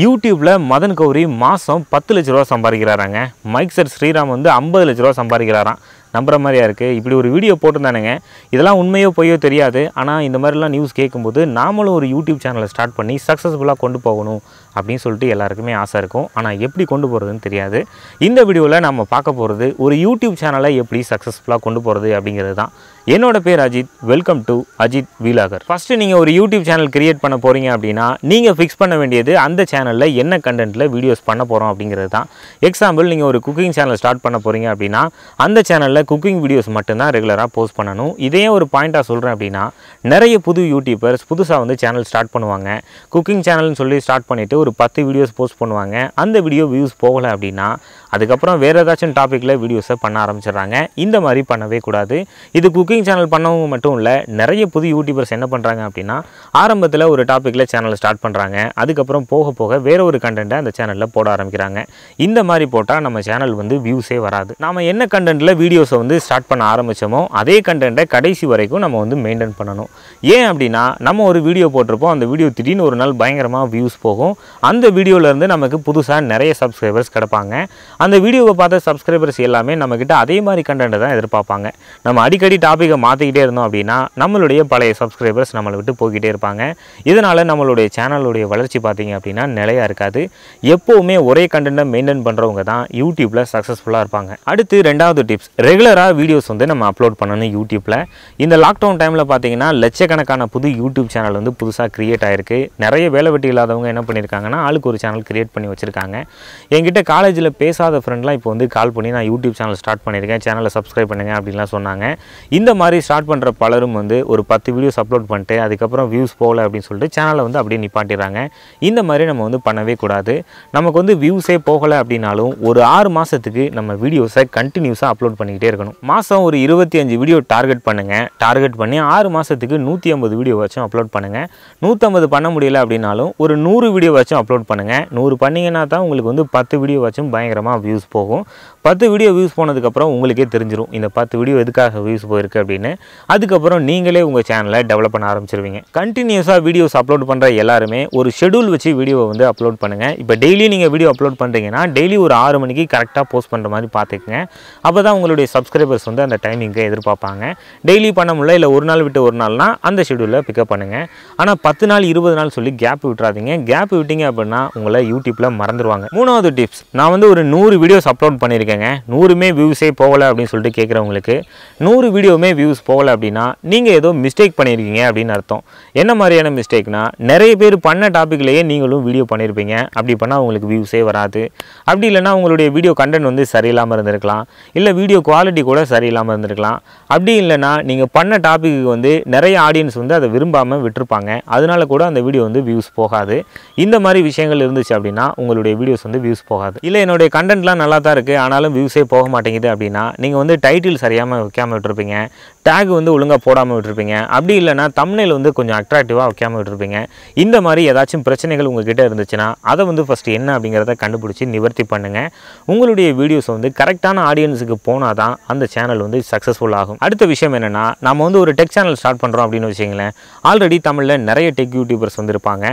யூடியூப்பில் மதன் கௌரி மாதம் பத்து லட்ச ரூபா சம்பாதிக்கிறாராங்க மைக் சார் ஸ்ரீராம் வந்து ஐம்பது லட்ச ரூபா சம்பாதிக்கிறாராம் நம்புற மாதிரியா இருக்குது இப்படி ஒரு வீடியோ போட்டிருந்தானுங்க இதெல்லாம் உண்மையோ பொய்யோ தெரியாது ஆனால் இந்த மாதிரிலாம் நியூஸ் கேட்கும்போது நாமளும் ஒரு யூடியூப் சேனலை ஸ்டார்ட் பண்ணி சக்ஸஸ்ஃபுல்லாக கொண்டு போகணும் அப்படின்னு சொல்லிட்டு எல்லாருக்குமே ஆசை இருக்கும் ஆனால் எப்படி கொண்டு போகிறதுன்னு தெரியாது இந்த வீடியோவில் நம்ம பார்க்க போகிறது ஒரு யூடியூப் சேனலை எப்படி சக்ஸஸ்ஃபுல்லாக கொண்டு போகிறது அப்படிங்கிறது தான் என்னோடய பேர் அஜித் வெல்கம் டு அஜித் வீலாகர் ஃபஸ்ட்டு நீங்கள் ஒரு யூடியூப் சேனல் கிரியேட் பண்ண போகிறீங்க அப்படின்னா நீங்கள் ஃபிக்ஸ் பண்ண வேண்டியது அந்த சேனலில் என்ன கண்டென்ட்டில் வீடியோஸ் பண்ண போகிறோம் அப்படிங்கிறது தான் எக்ஸாம்பிள் நீங்கள் ஒரு குக்கிங் சேனல் ஸ்டார்ட் பண்ண போகிறீங்க அப்படின்னா அந்த சேனலில் குக்கிங் வீடியோஸ் மட்டும்தான் ரெகுலராக போஸ்ட் பண்ணணும் இதே ஒரு பாயிண்ட்டாக சொல்கிறேன் அப்படின்னா நிறைய புது யூடியூபர்ஸ் புதுசாக வந்து சேனல் ஸ்டார்ட் பண்ணுவாங்க குக்கிங் சேனல்னு சொல்லி ஸ்டார்ட் பண்ணிவிட்டு ஒரு ஒரு பத்து வீடியோஸ் போஸ்ட் பண்ணுவாங்க அந்த வீடியோ வியூஸ் போகலை அப்படின்னா அதுக்கப்புறம் வேறு ஏதாச்சும் டாப்பிக்கில் வீடியோஸை பண்ண ஆரம்பிச்சிடுறாங்க இந்த மாதிரி பண்ணவே கூடாது இது குக்கிங் சேனல் பண்ணவங்க மட்டும் இல்லை நிறைய புது யூடியூபர்ஸ் என்ன பண்ணுறாங்க அப்படின்னா ஆரம்பத்தில் ஒரு டாப்பிக்கில் சேனலை ஸ்டார்ட் பண்ணுறாங்க அதுக்கப்புறம் போக போக வேற ஒரு கண்டென்ட்டை அந்த சேனலில் போட ஆரம்பிக்கிறாங்க இந்த மாதிரி போட்டால் நம்ம சேனல் வந்து வியூஸே வராது நாம் என்ன கண்டென்ட்டில் வீடியோஸை வந்து ஸ்டார்ட் பண்ண ஆரம்பித்தோமோ அதே கண்டென்ட்டை கடைசி வரைக்கும் நம்ம வந்து மெயின்டைன் பண்ணணும் ஏன் அப்படின்னா நம்ம ஒரு வீடியோ போட்டிருப்போம் அந்த வீடியோ திடீர்னு ஒரு நாள் பயங்கரமாக வியூஸ் போகும் அந்த வீடியோவிலேருந்து நமக்கு புதுசாக நிறைய சப்ஸ்கிரைபர்ஸ் கிடப்பாங்க அந்த வீடியோவை பார்த்த சப்ஸ்கிரைபர்ஸ் எல்லாமே நம்மக்கிட்ட அதே மாதிரி கண்டென்ட்டை தான் எதிர்பார்ப்பாங்க நம்ம அடிக்கடி டாப்பிக்கை மாற்றிக்கிட்டே இருந்தோம் அப்படின்னா நம்மளுடைய பழைய சப்ஸ்கிரைபர்ஸ் நம்மளை விட்டு போய்கிட்டே இருப்பாங்க இதனால் நம்மளுடைய சேனலுடைய வளர்ச்சி பார்த்திங்க அப்படின்னா நிலையாக இருக்காது எப்போவுமே ஒரே கண்டென்ட்டை மெயின்டைன் பண்ணுறவங்க தான் யூடியூப்பில் சக்ஸஸ்ஃபுல்லாக இருப்பாங்க அடுத்து ரெண்டாவது டிப்ஸ் ரெகுலராக வீடியோஸ் வந்து நம்ம அப்லோட் பண்ணணும் யூடியூப்பில் இந்த லாக்டவுன் டைமில் பார்த்தீங்கன்னா லட்சக்கணக்கான புது யூடியூப் சேனல் வந்து புதுசாக க்ரியேட் ஆகிருக்கு நிறைய வேலை வெட்டி இல்லாதவங்க என்ன பண்ணியிருக்காங்க பண்ணியிருக்காங்கன்னா ஆளுக்கு ஒரு சேனல் க்ரியேட் பண்ணி வச்சுருக்காங்க என்கிட்ட காலேஜில் பேசாத ஃப்ரெண்ட்லாம் இப்போ வந்து கால் பண்ணி நான் யூடியூப் சேனல் ஸ்டார்ட் பண்ணியிருக்கேன் சேனலை சப்ஸ்கிரைப் பண்ணுங்கள் அப்படின்லாம் சொன்னாங்க இந்த மாதிரி ஸ்டார்ட் பண்ணுற பலரும் வந்து ஒரு பத்து வீடியோஸ் அப்லோட் பண்ணிட்டு அதுக்கப்புறம் வியூஸ் போகல அப்படின்னு சொல்லிட்டு சேனலை வந்து அப்படியே நிப்பாட்டிடுறாங்க இந்த மாதிரி நம்ம வந்து பண்ணவே கூடாது நமக்கு வந்து வியூஸே போகலை அப்படின்னாலும் ஒரு ஆறு மாதத்துக்கு நம்ம வீடியோஸை கண்டினியூஸாக அப்லோட் பண்ணிக்கிட்டே இருக்கணும் மாதம் ஒரு இருபத்தி அஞ்சு வீடியோ டார்கெட் பண்ணுங்கள் டார்கெட் பண்ணி ஆறு மாதத்துக்கு நூற்றி ஐம்பது வீடியோ வச்சும் அப்லோட் பண்ணுங்கள் நூற்றம்பது பண்ண முடியல அப்படின்னாலும் ஒரு நூறு வீடியோ வாட்சும் அப்லோட் பண்ணுங்கள் நூறு பண்ணிங்கன்னா தான் உங்களுக்கு வந்து பத்து வீடியோ வாட்சும் பயங்கரமாக வியூஸ் போகும் பத்து வீடியோ வியூஸ் போனதுக்கப்புறம் உங்களுக்கே தெரிஞ்சிடும் இந்த பத்து வீடியோ எதுக்காக வியூஸ் போயிருக்கு அப்படின்னு அதுக்கப்புறம் நீங்களே உங்கள் சேனலை டெவலப் பண்ண ஆரம்பிச்சிருவீங்க கண்டினியூஸாக வீடியோஸ் அப்லோட் பண்ணுற எல்லாருமே ஒரு ஷெடியூல் வச்சு வீடியோவை வந்து அப்லோட் பண்ணுங்கள் இப்போ டெய்லி நீங்கள் வீடியோ அப்லோட் பண்ணுறீங்கன்னா டெய்லி ஒரு ஆறு மணிக்கு கரெக்டாக போஸ்ட் பண்ணுற மாதிரி பார்த்துக்குங்க அப்போ தான் உங்களுடைய சப்ஸ்கிரைபர்ஸ் வந்து அந்த டைமிங்கை எதிர்பார்ப்பாங்க டெய்லி பண்ண முடியல இல்லை ஒரு நாள் விட்டு ஒரு நாள்னால் அந்த ஷெடியூலில் பிக்கப் பண்ணுங்கள் ஆனால் பத்து நாள் இருபது நாள் சொல்லி கேப் விட்டுறாதீங்க கேப் விட்டிங்க வந்தீங்க அப்படின்னா உங்களை யூடியூப்பில் மறந்துடுவாங்க மூணாவது டிப்ஸ் நான் வந்து ஒரு நூறு வீடியோஸ் அப்லோட் பண்ணியிருக்கேங்க நூறுமே வியூஸே போகலை அப்படின்னு சொல்லிட்டு கேட்குறவங்களுக்கு நூறு வீடியோவுமே வியூஸ் போகலை அப்படின்னா நீங்கள் ஏதோ மிஸ்டேக் பண்ணியிருக்கீங்க அப்படின்னு அர்த்தம் என்ன மாதிரியான மிஸ்டேக்னா நிறைய பேர் பண்ண டாப்பிக்லேயே நீங்களும் வீடியோ பண்ணியிருப்பீங்க அப்படி பண்ணால் உங்களுக்கு வியூஸே வராது அப்படி இல்லைனா உங்களுடைய வீடியோ கண்டென்ட் வந்து சரியில்லாமல் இருந்திருக்கலாம் இல்லை வீடியோ குவாலிட்டி கூட சரியில்லாமல் இருந்திருக்கலாம் அப்படி இல்லைனா நீங்கள் பண்ண டாப்பிக்கு வந்து நிறைய ஆடியன்ஸ் வந்து அதை விரும்பாமல் விட்டுருப்பாங்க அதனால கூட அந்த வீடியோ வந்து வியூஸ் போகாது இந்த மாதிரி விஷயங்கள் இருந்துச்சு அப்படின்னா உங்களுடைய வீடியோஸ் வந்து வியூஸ் போகாது இல்லை என்னுடைய கண்டென்ட்லாம் நல்லா தான் இருக்குது ஆனாலும் வியூஸே போக மாட்டேங்குது அப்படின்னா நீங்கள் வந்து டைட்டில் சரியாமல் வைக்காமல் விட்டுருப்பீங்க டேக் வந்து ஒழுங்காக போடாமல் விட்டுருப்பீங்க அப்படி இல்லைனா தமிழில் வந்து கொஞ்சம் அட்ராக்டிவாக வைக்காமல் விட்டுருப்பீங்க இந்த மாதிரி ஏதாச்சும் பிரச்சனைகள் உங்கள்கிட்ட இருந்துச்சுன்னா அதை வந்து ஃபஸ்ட்டு என்ன அப்படிங்கிறத கண்டுபிடிச்சி நிவர்த்தி பண்ணுங்கள் உங்களுடைய வீடியோஸ் வந்து கரெக்டான ஆடியன்ஸுக்கு போனால் தான் அந்த சேனல் வந்து சக்ஸஸ்ஃபுல் ஆகும் அடுத்த விஷயம் என்னென்னா நம்ம வந்து ஒரு டெக் சேனல் ஸ்டார்ட் பண்ணுறோம் அப்படின்னு வச்சிங்களேன் ஆல்ரெடி தமிழில் நிறைய டெக் யூடியூபர்ஸ் வந்துருப்பாங்க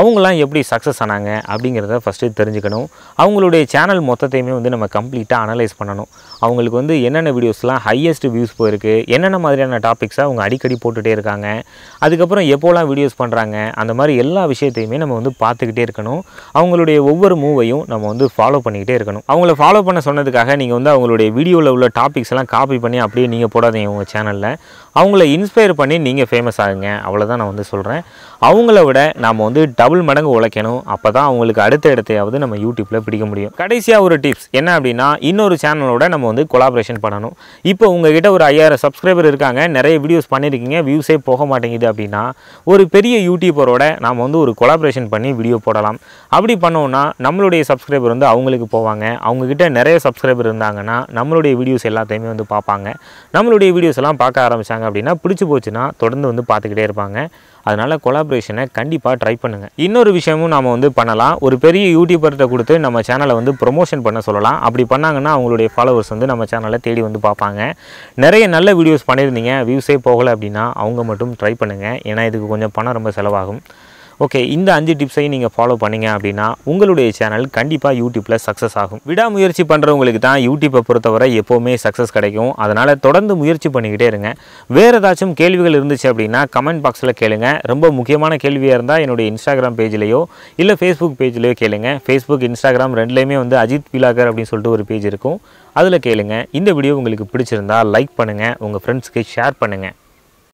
அவங்களாம் எப்படி சக்ஸ் சக்ஸஸ் ஆனாங்க அப்படிங்கிறத ஃபஸ்ட்டு தெரிஞ்சுக்கணும் அவங்களுடைய சேனல் மொத்தத்தையுமே வந்து நம்ம கம்ப்ளீட்டாக அனலைஸ் பண்ணணும் அவங்களுக்கு வந்து என்னென்ன வீடியோஸ்லாம் ஹையஸ்ட் வியூஸ் போயிருக்கு என்னென்ன மாதிரியான டாபிக்ஸாக அவங்க அடிக்கடி போட்டுகிட்டே இருக்காங்க அதுக்கப்புறம் எப்போலாம் வீடியோஸ் பண்ணுறாங்க அந்த மாதிரி எல்லா விஷயத்தையுமே நம்ம வந்து பார்த்துக்கிட்டே இருக்கணும் அவங்களுடைய ஒவ்வொரு மூவையும் நம்ம வந்து ஃபாலோ பண்ணிக்கிட்டே இருக்கணும் அவங்கள ஃபாலோ பண்ண சொன்னதுக்காக நீங்கள் வந்து அவங்களுடைய வீடியோவில் உள்ள டாபிக்ஸ் எல்லாம் காப்பி பண்ணி அப்படியே நீங்கள் போடாதீங்க உங்கள் சேனலில் அவங்கள இன்ஸ்பயர் பண்ணி நீங்கள் ஃபேமஸ் ஆகுங்க அவ்வளோதான் நான் வந்து சொல்கிறேன் அவங்கள விட நாம் வந்து டபுள் மடங்கு உழைக்கணும் பண்ணணும் அப்போ தான் அவங்களுக்கு அடுத்த இடத்தையாவது நம்ம யூடியூப்பில் பிடிக்க முடியும் கடைசியாக ஒரு டிப்ஸ் என்ன அப்படின்னா இன்னொரு சேனலோட நம்ம வந்து கொலாபரேஷன் பண்ணணும் இப்போ உங்ககிட்ட ஒரு ஐயாயிரம் சப்ஸ்கிரைபர் இருக்காங்க நிறைய வீடியோஸ் பண்ணியிருக்கீங்க வியூஸே போக மாட்டேங்குது அப்படின்னா ஒரு பெரிய யூடியூபரோட நாம் வந்து ஒரு கொலாபரேஷன் பண்ணி வீடியோ போடலாம் அப்படி பண்ணோன்னா நம்மளுடைய சப்ஸ்கிரைபர் வந்து அவங்களுக்கு போவாங்க அவங்கக்கிட்ட நிறைய சப்ஸ்கிரைபர் இருந்தாங்கன்னா நம்மளுடைய வீடியோஸ் எல்லாத்தையுமே வந்து பார்ப்பாங்க நம்மளுடைய வீடியோஸ் எல்லாம் பார்க்க ஆரம்பித்தாங்க அப்படின்னா பிடிச்சி போச்சுன்னா தொடர்ந்து வந்து பார்த்துக்கிட்டே இருப்பாங்க அதனால் கொலாபரேஷனை கண்டிப்பாக ட்ரை பண்ணுங்கள் இன்னொரு விஷயமும் நாம் வந்து பண்ணலாம் ஒரு பெரிய யூடியூபர்கிட்ட கொடுத்து நம்ம சேனலை வந்து ப்ரொமோஷன் பண்ண சொல்லலாம் அப்படி பண்ணாங்கன்னா அவங்களுடைய ஃபாலோவர்ஸ் வந்து நம்ம சேனலை தேடி வந்து பார்ப்பாங்க நிறைய நல்ல வீடியோஸ் பண்ணியிருந்தீங்க வியூஸே போகலை அப்படின்னா அவங்க மட்டும் ட்ரை பண்ணுங்கள் ஏன்னா இதுக்கு கொஞ்சம் பணம் ரொம்ப செலவாகும் ஓகே இந்த அஞ்சு டிப்ஸையும் நீங்கள் ஃபாலோ பண்ணிங்க அப்படின்னா உங்களுடைய சேனல் கண்டிப்பாக யூடியூப்பில் சக்ஸஸ் ஆகும் விடாமுயற்சி பண்ணுறவங்களுக்கு தான் யூடியூப்பை பொறுத்தவரை எப்போவுமே சக்ஸஸ் கிடைக்கும் அதனால் தொடர்ந்து முயற்சி பண்ணிக்கிட்டே இருங்க வேறு ஏதாச்சும் கேள்விகள் இருந்துச்சு அப்படின்னா கமெண்ட் பாக்ஸில் கேளுங்க ரொம்ப முக்கியமான கேள்வியாக இருந்தால் என்னுடைய இன்ஸ்டாகிராம் பேஜ்லேயோ இல்லை ஃபேஸ்புக் பேஜ்லேயோ கேளுங்க ஃபேஸ்புக் இன்ஸ்டாகிராம் ரெண்டுலேயுமே வந்து அஜித் பிலாகர் அப்படின்னு சொல்லிட்டு ஒரு பேஜ் இருக்கும் அதில் கேளுங்க இந்த வீடியோ உங்களுக்கு பிடிச்சிருந்தா லைக் பண்ணுங்கள் உங்கள் ஃப்ரெண்ட்ஸ்க்கு ஷேர் பண்ணுங்கள்